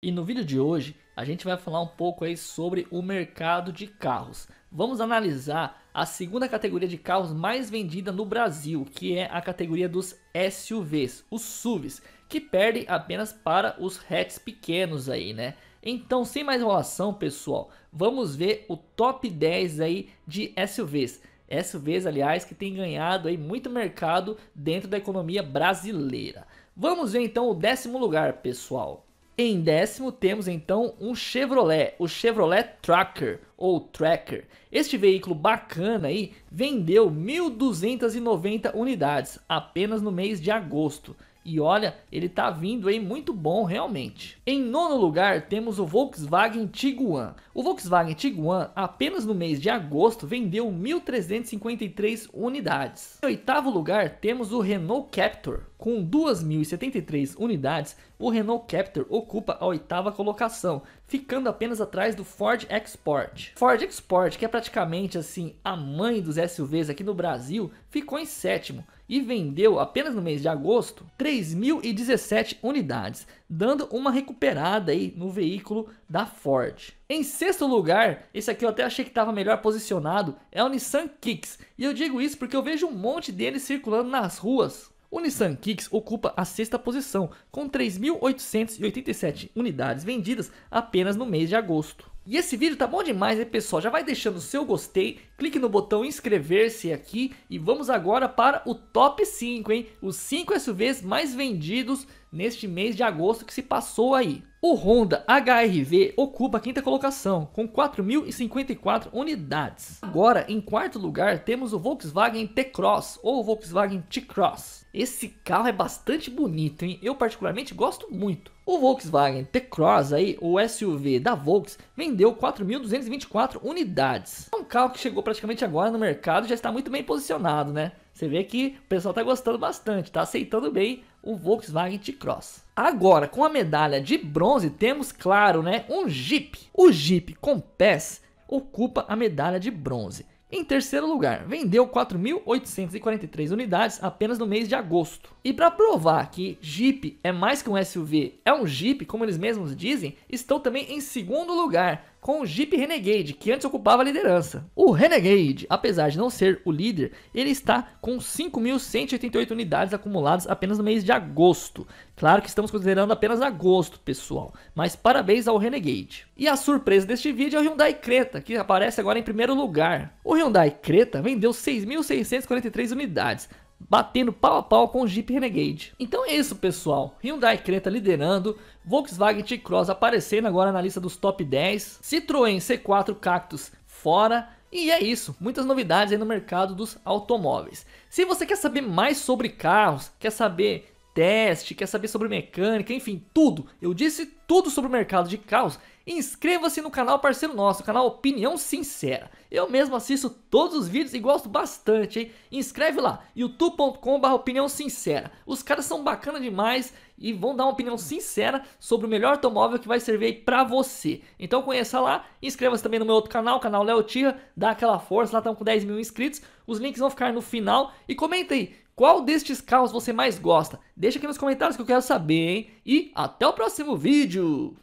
E no vídeo de hoje a gente vai falar um pouco aí sobre o mercado de carros. Vamos analisar a segunda categoria de carros mais vendida no Brasil, que é a categoria dos SUVs, os SUVs, que perdem apenas para os hatches pequenos aí, né? Então, sem mais enrolação, pessoal, vamos ver o top 10 aí de SUVs. SUVs, aliás, que tem ganhado aí muito mercado dentro da economia brasileira. Vamos ver então o décimo lugar, pessoal. Em décimo, temos então um Chevrolet, o Chevrolet Tracker ou Tracker. Este veículo bacana aí vendeu 1.290 unidades apenas no mês de agosto. E olha, ele tá vindo aí muito bom realmente. Em nono lugar temos o Volkswagen Tiguan. O Volkswagen Tiguan apenas no mês de agosto vendeu 1.353 unidades. Em oitavo lugar temos o Renault Captur. Com 2.073 unidades, o Renault Captur ocupa a oitava colocação, ficando apenas atrás do Ford Export. Ford Export, que é praticamente assim a mãe dos SUVs aqui no Brasil, ficou em sétimo e vendeu apenas no mês de agosto 3.017 unidades, dando uma recuperada aí no veículo da Ford. Em sexto lugar, esse aqui eu até achei que estava melhor posicionado, é o Nissan Kicks. E eu digo isso porque eu vejo um monte deles circulando nas ruas. O Nissan Kicks ocupa a sexta posição, com 3.887 unidades vendidas apenas no mês de agosto. E esse vídeo tá bom demais, hein pessoal? Já vai deixando o seu gostei, clique no botão inscrever-se aqui e vamos agora para o top 5, hein? Os 5 SUVs mais vendidos neste mês de agosto que se passou aí. O Honda HRV ocupa a quinta colocação, com 4.054 unidades. Agora, em quarto lugar, temos o Volkswagen T-Cross, ou Volkswagen T-Cross. Esse carro é bastante bonito, hein? Eu particularmente gosto muito. O Volkswagen T-Cross aí, o SUV da Volks, vendeu 4.224 unidades. É um carro que chegou praticamente agora no mercado, já está muito bem posicionado, né? Você vê que o pessoal está gostando bastante, está aceitando bem o Volkswagen T-Cross. Agora, com a medalha de bronze, temos, claro, né, um Jeep. O Jeep Compass ocupa a medalha de bronze. Em terceiro lugar, vendeu 4.843 unidades apenas no mês de agosto. E para provar que Jeep é mais que um SUV, é um Jeep, como eles mesmos dizem, estão também em segundo lugar, com o Jeep Renegade, que antes ocupava a liderança. O Renegade, apesar de não ser o líder, ele está com 5.188 unidades acumuladas apenas no mês de agosto, Claro que estamos considerando apenas agosto, pessoal, mas parabéns ao Renegade. E a surpresa deste vídeo é o Hyundai Creta, que aparece agora em primeiro lugar. O Hyundai Creta vendeu 6.643 unidades, batendo pau a pau com o Jeep Renegade. Então é isso, pessoal. Hyundai Creta liderando, Volkswagen T-Cross aparecendo agora na lista dos top 10, Citroën C4 Cactus fora, e é isso, muitas novidades aí no mercado dos automóveis. Se você quer saber mais sobre carros, quer saber teste, quer saber sobre mecânica, enfim, tudo. Eu disse tudo sobre o mercado de carros. Inscreva-se no canal parceiro nosso, canal Opinião Sincera. Eu mesmo assisto todos os vídeos e gosto bastante, hein? Inscreve lá, youtube.com.br Opinião Sincera. Os caras são bacana demais e vão dar uma opinião sincera sobre o melhor automóvel que vai servir aí pra você. Então conheça lá, inscreva-se também no meu outro canal, canal Léo Tira, dá aquela força, lá estamos com 10 mil inscritos. Os links vão ficar no final e comenta aí qual destes carros você mais gosta? Deixa aqui nos comentários que eu quero saber, hein? E até o próximo vídeo!